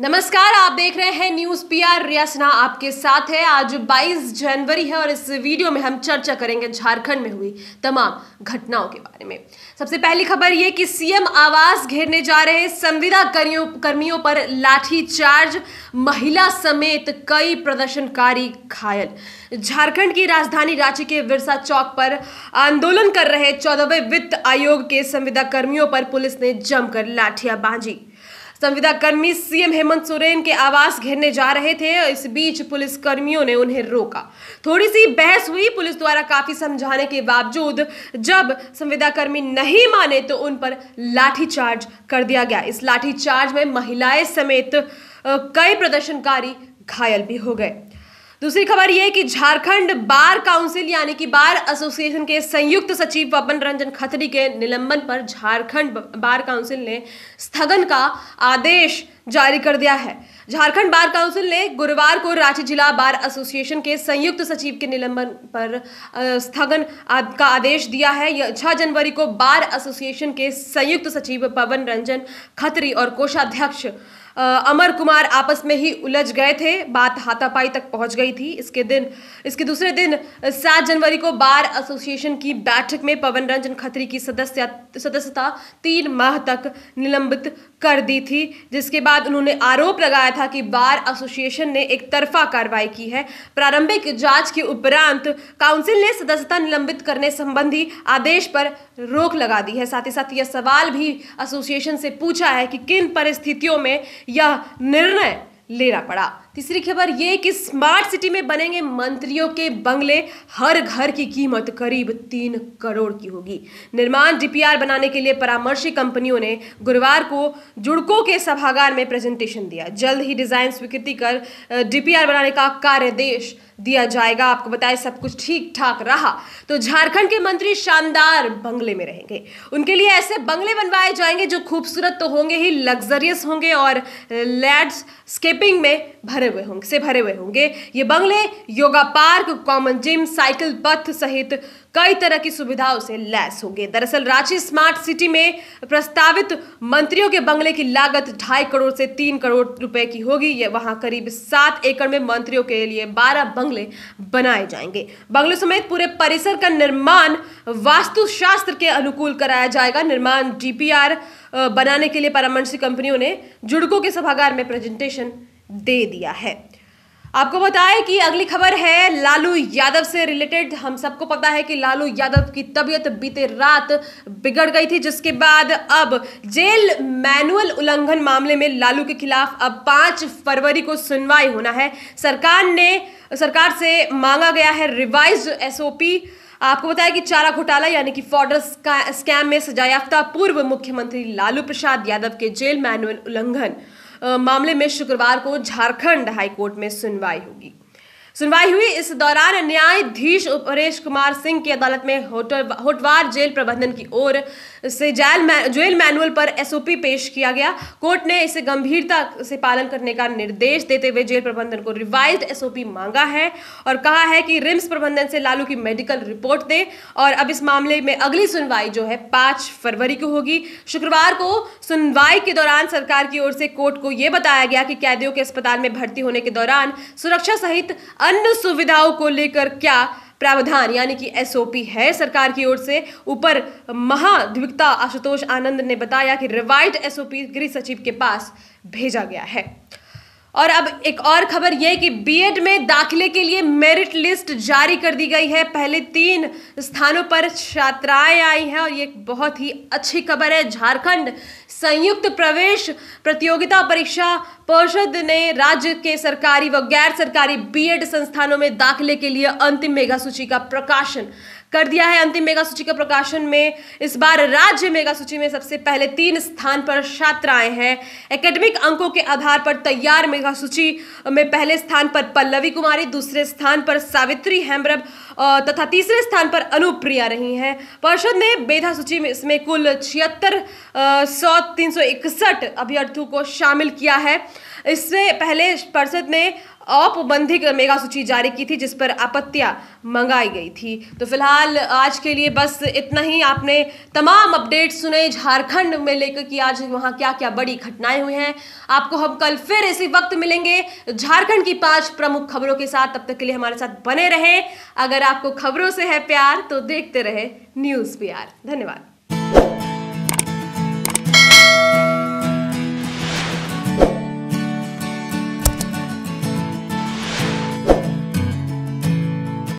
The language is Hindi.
नमस्कार आप देख रहे हैं न्यूज पीआर रिया आपके साथ है आज 22 जनवरी है और इस वीडियो में हम चर्चा करेंगे झारखंड में हुई तमाम घटनाओं के बारे में सबसे पहली खबर ये कि सीएम आवास घेरने जा रहे संविदा कर्मियों कर्मियों पर लाठीचार्ज महिला समेत कई प्रदर्शनकारी घायल झारखंड की राजधानी रांची के विरसा चौक पर आंदोलन कर रहे चौदहवें वित्त आयोग के संविदा कर्मियों पर पुलिस ने जमकर लाठियां बांजी संविदा कर्मी सीएम हेमंत सोरेन के आवास घेरने जा रहे थे इस बीच पुलिसकर्मियों ने उन्हें रोका थोड़ी सी बहस हुई पुलिस द्वारा काफी समझाने के बावजूद जब संविदाकर्मी नहीं माने तो उन पर लाठीचार्ज कर दिया गया इस लाठीचार्ज में महिलाएं समेत कई प्रदर्शनकारी घायल भी हो गए दूसरी खबर यह कि झारखंड बार काउंसिल यानी कि बार एसोसिएशन के संयुक्त सचिव पवन रंजन खत्री के निलंबन पर झारखंड बार काउंसिल ने स्थगन का आदेश जारी कर दिया है झारखंड बार काउंसिल ने गुरुवार को रांची जिला बार एसोसिएशन के संयुक्त सचिव के निलंबन पर स्थगन का आदेश दिया है छह जनवरी को बार एसोसिएशन के संयुक्त सचिव पवन रंजन खत्री और कोषाध्यक्ष अमर कुमार आपस में ही उलझ गए थे बात हाथापाई तक पहुंच गई थी इसके दिन इसके दूसरे दिन सात जनवरी को बार एसोसिएशन की बैठक में पवन रंजन खत्री की सदस्य सदस्यता तीन माह तक निलंबित कर दी थी जिसके बाद उन्होंने आरोप लगाया था कि बार एसोसिएशन ने एक तरफा कार्रवाई की है प्रारंभिक जांच के उपरांत काउंसिल ने सदस्यता निलंबित करने संबंधी आदेश पर रोक लगा दी है साथ ही साथ यह सवाल भी एसोसिएशन से पूछा है कि किन परिस्थितियों में यह निर्णय लेना पड़ा तीसरी खबर ये कि स्मार्ट सिटी में बनेंगे मंत्रियों के बंगले हर घर की कीमत करीब तीन करोड़ की होगी निर्माण डीपीआर बनाने के लिए परामर्शी कंपनियों ने गुरुवार को जुड़को के सभागार में प्रेजेंटेशन दिया जल्द ही डिजाइन स्वीकृति कर डीपीआर बनाने का कार्य देश दिया जाएगा आपको बताए सब कुछ ठीक ठाक रहा तो झारखंड के मंत्री शानदार बंगले में रहेंगे उनके लिए ऐसे बंगले बनवाए जाएंगे जो खूबसूरत तो होंगे ही लग्जरियस होंगे और लैंडस्केपिंग में भर भरे हुए होंगे से भरे हुए होंगे ये बंगले yoga park common gym cycle पथ सहित कई तरह की सुविधाओं से लैस होंगे दरअसल रांची स्मार्ट सिटी में प्रस्तावित मंत्रियों के बंगले की लागत ढाई करोड़ से तीन करोड़ रुपए की होगी ये वहां करीब सात एकड़ में मंत्रियों के लिए बारह बंगले बनाए जाएंगे बंगले समेत पूरे परिसर का निर्माण वास्तुशास्त्र के अनुकूल कराया जाएगा निर्माण डीपीआर बनाने के लिए परामर्शी कंपनियों ने जुड़कों के सभागार में प्रेजेंटेशन दे दिया है आपको बताएं कि अगली खबर है लालू यादव से रिलेटेड हम सबको पता है कि लालू यादव की तबीयत बीते रात बिगड़ गई थी जिसके बाद अब जेल मैनुअल उल्लंघन मामले में लालू के खिलाफ अब 5 फरवरी को सुनवाई होना है सरकार ने सरकार से मांगा गया है रिवाइज एसओपी आपको बताया कि चारा घोटाला यानी कि फॉर्डर स्कैम में सजायाफ्ता पूर्व मुख्यमंत्री लालू प्रसाद यादव के जेल मैनुअल उल्लंघन मामले में शुक्रवार को झारखंड हाईकोर्ट में सुनवाई होगी सुनवाई हुई इस दौरान न्यायाधीश उपरेश कुमार सिंह की अदालत में होटवार जेल प्रबंधन की ओर से जेल जेल मैनुअल पर एसओपी पेश किया गया कोर्ट ने इसे गंभीरता से पालन करने का निर्देश देते हुए जेल प्रबंधन को रिवाइज एसओपी मांगा है और कहा है कि रिम्स प्रबंधन से लालू की मेडिकल रिपोर्ट दे और अब इस मामले में अगली सुनवाई जो है पाँच फरवरी को होगी शुक्रवार को सुनवाई के दौरान सरकार की ओर से कोर्ट को यह बताया गया कि कैदियों के अस्पताल में भर्ती होने के दौरान सुरक्षा सहित अन्य सुविधाओं को लेकर क्या प्रावधान यानी कि एसओपी है सरकार की ओर से ऊपर महाधिवक्ता आशुतोष आनंद ने बताया कि रिवाइज एसओपी गृह सचिव के पास भेजा गया है और अब एक और खबर यह कि बीएड में दाखिले के लिए मेरिट लिस्ट जारी कर दी गई है पहले तीन स्थानों पर छात्राएं आई हैं और ये बहुत ही अच्छी खबर है झारखंड संयुक्त प्रवेश प्रतियोगिता परीक्षा परिषद ने राज्य के सरकारी व गैर सरकारी बीएड संस्थानों में दाखिले के लिए अंतिम मेगा सूची का प्रकाशन कर दिया है अंतिम मेगा सूची के प्रकाशन में इस बार राज्य मेगा सूची में सबसे पहले तीन स्थान पर छात्राएं हैं एकेडमिक अंकों के आधार पर तैयार मेगा जगह सूची में पहले स्थान पर पल्लवी कुमारी दूसरे स्थान पर सावित्री हेम्ब्रम तथा तीसरे स्थान पर अनुप्रिया रही हैं पर्षद ने बेधा सूची में इसमें कुल छिहत्तर सौ तीन सौ इकसठ अभ्यर्थियों को शामिल किया है इससे पहले पर्षद ने औपबंधिक मेगा सूची जारी की थी जिस पर आपत्तियां मंगाई गई थी तो फिलहाल आज के लिए बस इतना ही आपने तमाम अपडेट सुने झारखंड में लेकर कि आज वहाँ क्या क्या बड़ी घटनाएं हुई हैं आपको हम कल फिर इसी वक्त मिलेंगे झारखंड की पांच प्रमुख खबरों के साथ तब तक के लिए हमारे साथ बने रहें अगर आपको खबरों से है प्यार तो देखते रहे न्यूज़ प्यार धन्यवाद